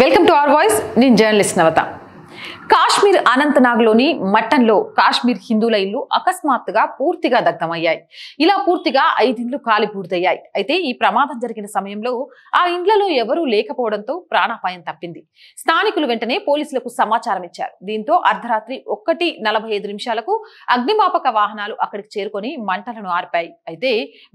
welcome to our voice నేను journalist Navata Kashmir అనంతనాగ్లోని మట్టన్లో కాశ్మీర్ హిందువుల ఇల్లు అకస్మాత్తుగా పూర్తిగా దగ్ధమయ్యాయి ఇలా పూర్తిగా ఐదిండ్లు కాలి పూర్తయ్యాయి అయితే ఈ ప్రమాదం జరిగిన సమయంలో ఆ ఇండ్లలో ఎవరూ లేకపోవడంతో ప్రాణాపాయం తప్పింది స్థానికులు వెంటనే పోలీసులకు సమాచారం ఇచ్చారు దీంతో అర్ధరాత్రి ఒకటి నలభై ఐదు నిమిషాలకు అగ్నిమాపక వాహనాలు అక్కడికి చేరుకొని మంటలను ఆర్పాయి అయితే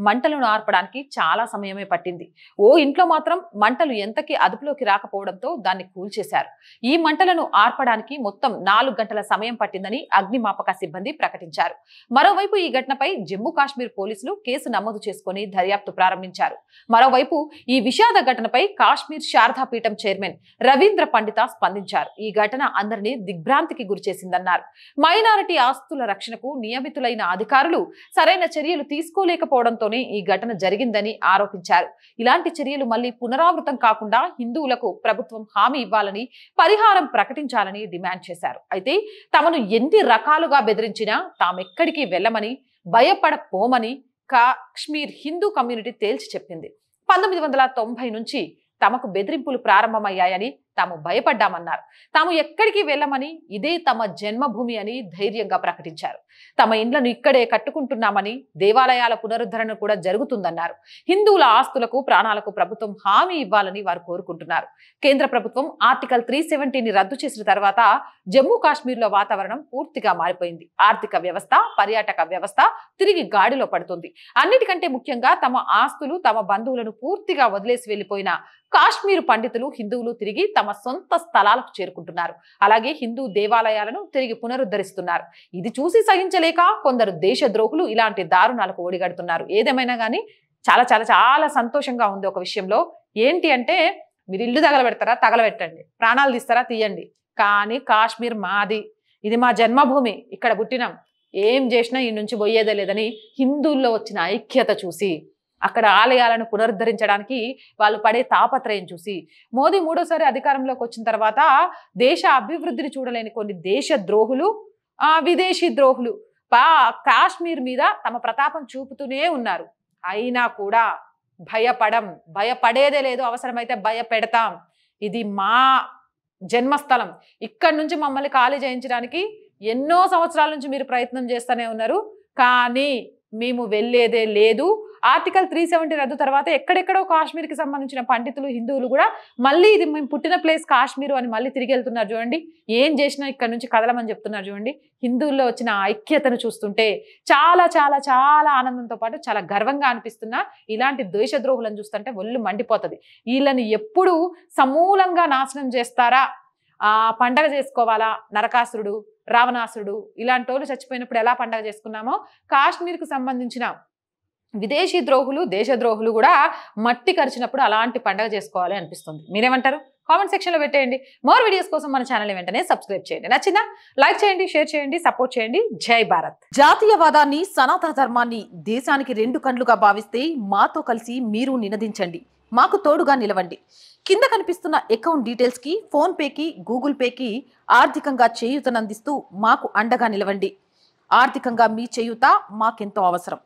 మంటలను ఆర్పడానికి చాలా సమయమే పట్టింది ఓ ఇంట్లో మాత్రం మంటలు ఎంతకీ అదుపులోకి రాకపోవడంతో దాన్ని కూల్చేశారు ఈ మంటలను ఆర్పడానికి మొత్తం నాలుగు గంటల సమయం పట్టిందని అగ్నిమాపక సిబ్బంది ప్రకటించారు మరోవైపు ఈ ఘటనపై జమ్మూ కాశ్మీర్ పోలీసులు కేసు నమోదు చేసుకుని దర్యాప్తు ప్రారంభించారు మరోవైపు ఈ విషాద ఘటనపై కాశ్మీర్ శారదాపీఠం చైర్మన్ రవీంద్ర పండిత స్పందించారు ఈ ఘటన అందరినీ దిగ్భ్రాంతికి గురిచేసిందన్నారు మైనారిటీ ఆస్తుల రక్షణకు నియమితులైన అధికారులు సరైన చర్యలు తీసుకోలేకపోవడంతోనే ఈ ఘటన జరిగిందని ఆరోపించారు ఇలాంటి చర్యలు మళ్లీ పునరావృతం కాకుండా హిందువులకు ప్రభుత్వం హామీ ఇవ్వాలని పరిహారం ప్రకటించాలని డిమాండ్ డిమాండ్ చేశారు అయితే తమను ఎన్ని రకాలుగా బెదిరించినా తామెక్కడికి వెళ్ళమని భయపడపోమని కాశ్మీర్ హిందూ కమ్యూనిటీ తేల్చి చెప్పింది పంతొమ్మిది వందల తొంభై నుంచి తమకు బెదిరింపులు ప్రారంభమయ్యాయని తాము భయపడ్డామన్నారు తాము ఎక్కడికి వెళ్ళమని ఇదే తమ జన్మభూమి అని ధైర్యంగా ప్రకటించారు తమ ఇండ్లను ఇక్కడే కట్టుకుంటున్నామని దేవాలయాల పునరుద్ధరణ కూడా జరుగుతుందన్నారు హిందువుల ఆస్తులకు ప్రాణాలకు ప్రభుత్వం హామీ ఇవ్వాలని వారు కోరుకుంటున్నారు కేంద్ర ప్రభుత్వం ఆర్టికల్ త్రీ సెవెంటీని రద్దు చేసిన తర్వాత జమ్మూ కాశ్మీర్లో వాతావరణం పూర్తిగా మారిపోయింది ఆర్థిక వ్యవస్థ పర్యాటక వ్యవస్థ తిరిగి గాడిలో పడుతుంది అన్నిటికంటే ముఖ్యంగా తమ ఆస్తులు తమ బంధువులను పూర్తిగా వదిలేసి వెళ్లిపోయిన కాశ్మీర్ పండితులు హిందువులు తిరిగి తమ సొంత స్థలాలకు చేరుకుంటున్నారు అలాగే హిందూ దేవాలయాలను తిరిగి పునరుద్ధరిస్తున్నారు ఇది చూసి సహించలేక కొందరు దేశద్రోహులు ఇలాంటి దారుణాలకు ఓడిగడుతున్నారు ఏదేమైనా కానీ చాలా చాలా చాలా సంతోషంగా ఉంది ఒక విషయంలో ఏంటి అంటే మీరు ఇల్లు తగలబెడతారా తగలబెట్టండి ప్రాణాలు తీస్తారా తీయండి కానీ కాశ్మీర్ మాది ఇది మా జన్మభూమి ఇక్కడ పుట్టినాం ఏం చేసినా ఈ నుంచి పోయేదే లేదని హిందువుల్లో వచ్చిన ఐక్యత చూసి అక్కడ ఆలయాలను పునరుద్ధరించడానికి వాళ్ళు పడే తాపత్రయం చూసి మోదీ మూడోసారి అధికారంలోకి వచ్చిన తర్వాత దేశ అభివృద్ధిని చూడలేని కొన్ని దేశ ద్రోహులు విదేశీ ద్రోహులు పా కాశ్మీర్ మీద తమ ప్రతాపం చూపుతూనే ఉన్నారు అయినా కూడా భయపడం భయపడేదే లేదు అవసరమైతే భయపెడతాం ఇది మా జన్మస్థలం ఇక్కడి నుంచి మమ్మల్ని ఖాళీ చేయించడానికి ఎన్నో సంవత్సరాల నుంచి మీరు ప్రయత్నం చేస్తూనే ఉన్నారు కానీ మేము వెళ్ళేదే లేదు ఆర్టికల్ త్రీ సెవెంటీ రద్దు తర్వాత ఎక్కడెక్కడో కాశ్మీర్కి సంబంధించిన పండితులు హిందువులు కూడా మళ్ళీ ఇది మేము పుట్టిన ప్లేస్ కాశ్మీరు అని మళ్ళీ తిరిగి వెళ్తున్నారు చూడండి ఏం చేసినా ఇక్కడ నుంచి కదలమని చెప్తున్నారు చూడండి హిందువుల్లో వచ్చిన ఐక్యతను చూస్తుంటే చాలా చాలా చాలా ఆనందంతో పాటు చాలా గర్వంగా అనిపిస్తున్న ఇలాంటి ద్వేషద్రోహులను చూస్తుంటే ఒళ్ళు మండిపోతుంది వీళ్ళని ఎప్పుడు సమూలంగా నాశనం చేస్తారా ఆ పండగ చేసుకోవాలా నరకాసురుడు రావణాసురుడు ఇలాంటి వాళ్ళు చచ్చిపోయినప్పుడు ఎలా పండగ చేసుకున్నామో కాశ్మీర్కు సంబంధించిన విదేశీ ద్రోహులు దేశద్రోహులు కూడా మట్టి కరిచినప్పుడు అలాంటి పండగ చేసుకోవాలి అనిపిస్తుంది మీరేమంటారు కామెంట్ సెక్షన్లో పెట్టేయండి మోర్ వీడియోస్ కోసం మన ఛానల్ వెంటనే సబ్స్క్రైబ్ చేయండి నచ్చిందా లైక్ చేయండి షేర్ చేయండి సపోర్ట్ చేయండి జై భారత్ జాతీయవాదాన్ని సనాతన ధర్మాన్ని దేశానికి రెండు కండ్లుగా భావిస్తే మాతో కలిసి మీరు నినదించండి మాకు తోడుగా నిలవండి కింద కనిపిస్తున్న అకౌంట్ డీటెయిల్స్కి ఫోన్పేకి గూగుల్ పేకి ఆర్థికంగా చేయూతనందిస్తూ మాకు అండగా నిలవండి ఆర్థికంగా మీ చేయూత మాకెంతో అవసరం